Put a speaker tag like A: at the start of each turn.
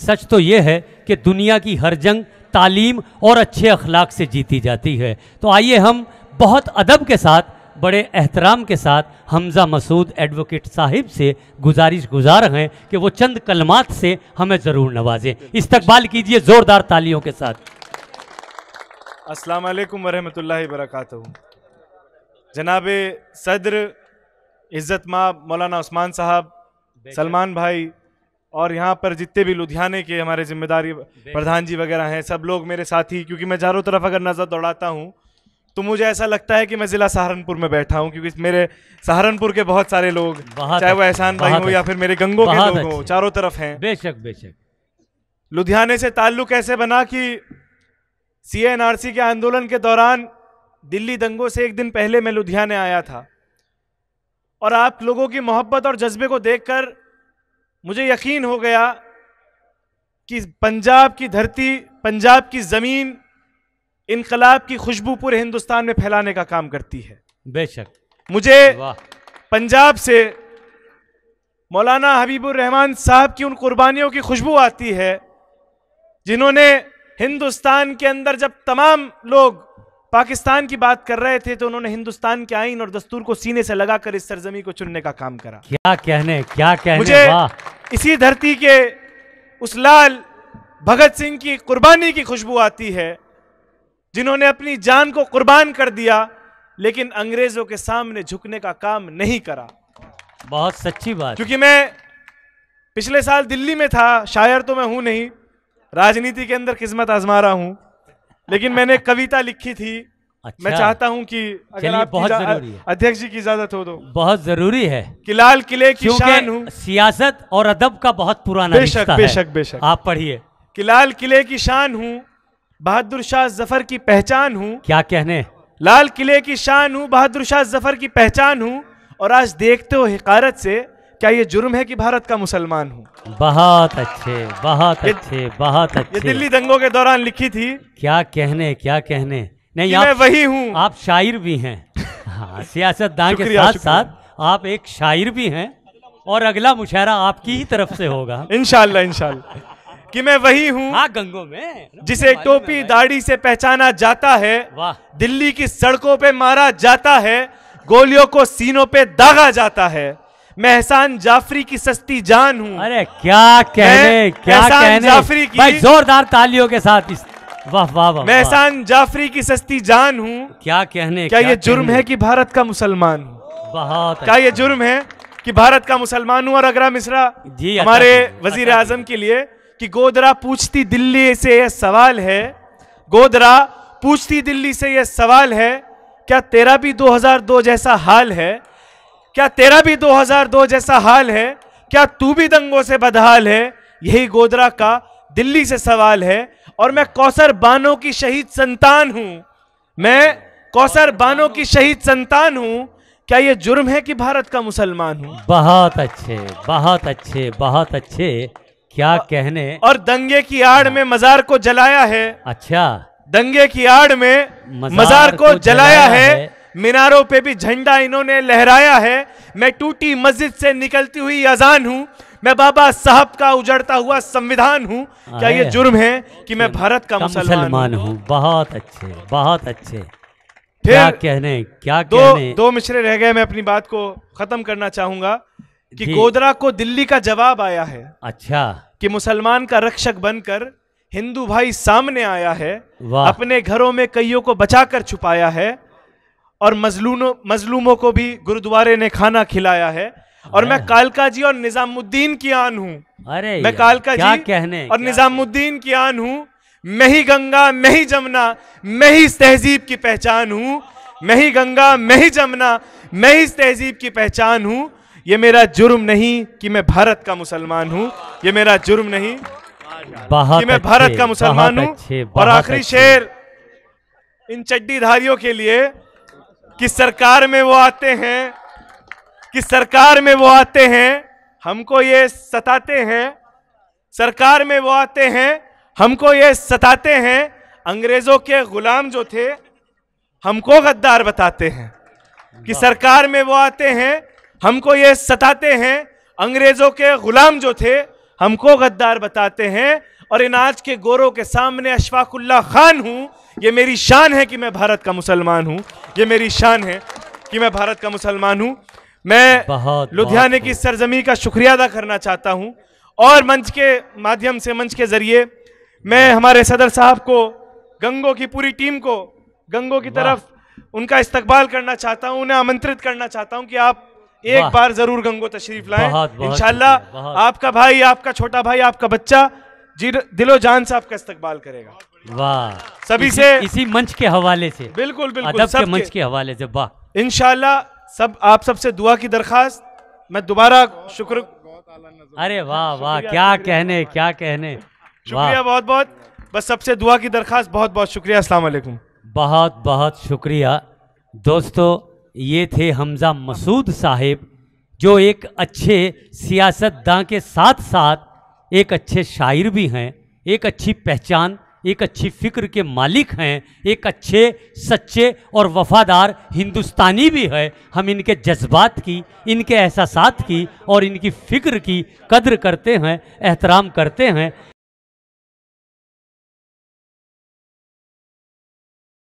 A: सच तो ये है कि दुनिया की हर जंग तालीम और अच्छे अखलाक से जीती जाती है तो आइए हम बहुत अदब के साथ बड़े एहतराम के साथ हमज़ा मसूद एडवोकेट साहिब से गुजारिश गुजार हैं कि वो चंद कलमात से हमें ज़रूर नवाजें इस्तकबाल कीजिए ज़ोरदार तालियों के साथ
B: अस्सलाम वालेकुम वरक जनाब सदर इज़्ज़त माँ मौलाना उस्मान साहब सलमान भाई और यहाँ पर जितने भी लुधियाने के हमारे जिम्मेदारी प्रधान जी वगैरह हैं सब लोग मेरे साथी क्योंकि मैं चारों तरफ अगर नज़र दौड़ाता हूँ तो मुझे ऐसा लगता है कि मैं ज़िला सहारनपुर में बैठा हूँ क्योंकि मेरे सहारनपुर के बहुत सारे लोग चाहे वो एहसान भाई हो या फिर मेरे गंगो के लोग हो चारों तरफ हैं बेशक बेशक लुधियाने से ताल्लुक ऐसे बना कि सीएनआरसी के आंदोलन के दौरान दिल्ली दंगों से एक दिन पहले मैं लुधियाने आया था और आप लोगों की मोहब्बत और जज्बे को देखकर मुझे यकीन हो गया कि पंजाब की धरती पंजाब की ज़मीन इनकलाब की खुशबू पूरे हिंदुस्तान में फैलाने का काम करती है
A: बेशक
B: मुझे पंजाब से मौलाना हबीबुर रहमान साहब की उन कुर्बानियों की खुशबू आती है जिन्होंने हिंदुस्तान के अंदर जब तमाम लोग पाकिस्तान की बात कर रहे थे तो उन्होंने हिंदुस्तान के आइन और दस्तूर को सीने से लगाकर इस सरजमी को चुनने का काम करा
A: क्या कहने क्या कहने मुझे
B: इसी धरती के उस लाल भगत सिंह की कुर्बानी की खुशबू आती है जिन्होंने अपनी जान को कुर्बान कर दिया लेकिन अंग्रेजों के सामने झुकने का काम नहीं करा
A: बहुत सच्ची बात
B: क्योंकि मैं पिछले साल दिल्ली में था शायर तो मैं हूं नहीं राजनीति के अंदर किस्मत आजमा रहा हूं लेकिन मैंने कविता लिखी थी अच्छा। मैं चाहता हूं कि अगर आप बहुत जरूरी है अध्यक्ष जी की इजाजत हो तो बहुत जरूरी है कि लाल किले की शान हूं
A: सियासत और अदब का बहुत पुराना बेशक बेशक बेशक आप पढ़िए कि लाल किले की शान हूं
B: बहादुर शाह जफर की पहचान हूं क्या कहने लाल किले की शान हूं बहादुर शाह जफर की पहचान हूं और आज देखते हो हिकारत से क्या ये जुर्म है कि भारत का मुसलमान हूँ
A: बहुत अच्छे बहुत अच्छे बहुत अच्छे ये दिल्ली
B: दंगों के दौरान लिखी
A: थी क्या कहने क्या कहने नहीं आप, मैं वही हूँ आप शायर भी हैं हाँ सियासतदान के साथ साथ आप एक शायर भी हैं और अगला मुशायरा आपकी ही तरफ से होगा
B: इनशाला इनशाला
A: कि मैं वही हूँ हाँ, गंगो में जिसे
B: टोपी दाढ़ी से पहचाना जाता है वाह दिल्ली की सड़कों पे मारा जाता है गोलियों को सीनों पे दागा जाता है मैं एहसान जाफरी की सस्ती
A: जान हूँ अरे क्या कहने क्या कहने जाफरी की जोरदार तालियों के साथ इस वाह वाह वाह महसान जाफरी की सस्ती जान हूँ क्या कहने क्या, क्या ये जुर्म है कि भारत
B: का मुसलमान
A: बहुत क्या ये अच्छा।
B: जुर्म है कि भारत का मुसलमान हूँ और अगरा मिश्रा अच्छा
A: हमारे अच्छा वजीर आजम
B: के लिए कि गोदरा पूछती दिल्ली से यह सवाल है गोदरा पूछती दिल्ली से यह सवाल है क्या तेरा भी 2002 जैसा हाल है क्या तेरा भी 2002 जैसा हाल है क्या तू भी दंगों से बदहाल है यही गोदरा का दिल्ली से सवाल है और मैं कौसर बानो की शहीद संतान हूं मैं कौसर बानो की शहीद संतान हूं क्या ये जुर्म है कि भारत का मुसलमान हूं
A: बहुत अच्छे बहुत अच्छे बहुत अच्छे क्या कहने
B: और दंगे की आड़ में मजार को जलाया है अच्छा दंगे की आड़ में मजार, मजार को, को जलाया, जलाया है मीनारों पे भी झंडा इन्होंने लहराया है मैं टूटी मस्जिद से निकलती हुई अजान हूँ मैं बाबा साहब का उजड़ता हुआ संविधान हूँ क्या ये जुर्म है कि मैं भारत का मुसलमान
A: हूँ बहुत अच्छे बहुत अच्छे क्या कहने क्या दो कहने?
B: दो मिश्रे रह गए मैं अपनी बात को खत्म करना चाहूंगा कि गोदरा को दिल्ली का जवाब आया है अच्छा कि मुसलमान का रक्षक बनकर हिंदू भाई सामने आया है अपने घरों में कईयों को बचाकर छुपाया है और मजलूनों मजलूमों को भी गुरुद्वारे ने खाना खिलाया है और मैं कालका जी और निजामुद्दीन की आन हूँ अरे मैं कालका जी कहने और निजामुद्दीन की आन हूँ मैं ही गंगा मैं ही जमुना मैं ही तहजीब की पहचान हूँ मैं ही गंगा मैं ही जमुना मैं ही तहजीब की पहचान हूँ ये मेरा जुर्म नहीं कि मैं भारत का मुसलमान हूँ ये मेरा जुर्म नहीं
A: कि मैं भारत का मुसलमान हूँ और आखिरी शेर
B: इन चड्डीधारियों के लिए कि सरकार में वो आते हैं कि सरकार में वो आते हैं हमको ये सताते हैं सरकार में वो आते हैं हमको ये सताते हैं अंग्रेजों के गुलाम जो थे हमको गद्दार बताते हैं कि सरकार में वो आते हैं हमको ये सताते हैं अंग्रेजों के गुलाम जो थे हमको गद्दार बताते हैं और इन आज के गोरों के सामने अशफाकुल्ला खान हूँ ये मेरी शान है कि मैं भारत का मुसलमान हूँ ये मेरी शान है कि मैं भारत का मुसलमान हूँ मैं लुधियाने की सरजमी का शुक्रिया अदा करना चाहता हूँ और मंच के माध्यम से मंच के ज़रिए मैं हमारे सदर साहब को गंगो की पूरी टीम को गंगो की तरफ उनका इस्तकबाल करना चाहता हूँ उन्हें आमंत्रित करना चाहता हूँ कि आप एक बार जरूर गंगो तशरीफ लाएं इंशाल्लाह आपका भाई आपका छोटा भाई आपका बच्चा दिलो जान से आपका इस्तेबाल करेगा
A: वाह सभी इसी, से इसी मंच के हवाले से बिल्कुल बिल्कुल अदब के मंच के, के हवाले से वाह
B: इनशाला सब आप सबसे दुआ की दरखास्त मैं दोबारा शुक्र
A: अरे वाह वाह क्या कहने क्या कहने शुक्रिया बहुत बहुत बस सबसे दुआ की दरखास्त बहुत बहुत शुक्रिया अस्सलाम बहुत बहुत शुक्रिया दोस्तों ये थे हमज़ा मसूद साहेब जो एक अच्छे सियासतदान के साथ साथ एक अच्छे शायर भी हैं एक अच्छी पहचान एक अच्छी फिक्र के मालिक हैं एक अच्छे सच्चे और वफादार हिंदुस्तानी भी है हम इनके जज्बात की इनके एहसास की और इनकी फ़िक्र की कद्र करते हैं एहतराम करते हैं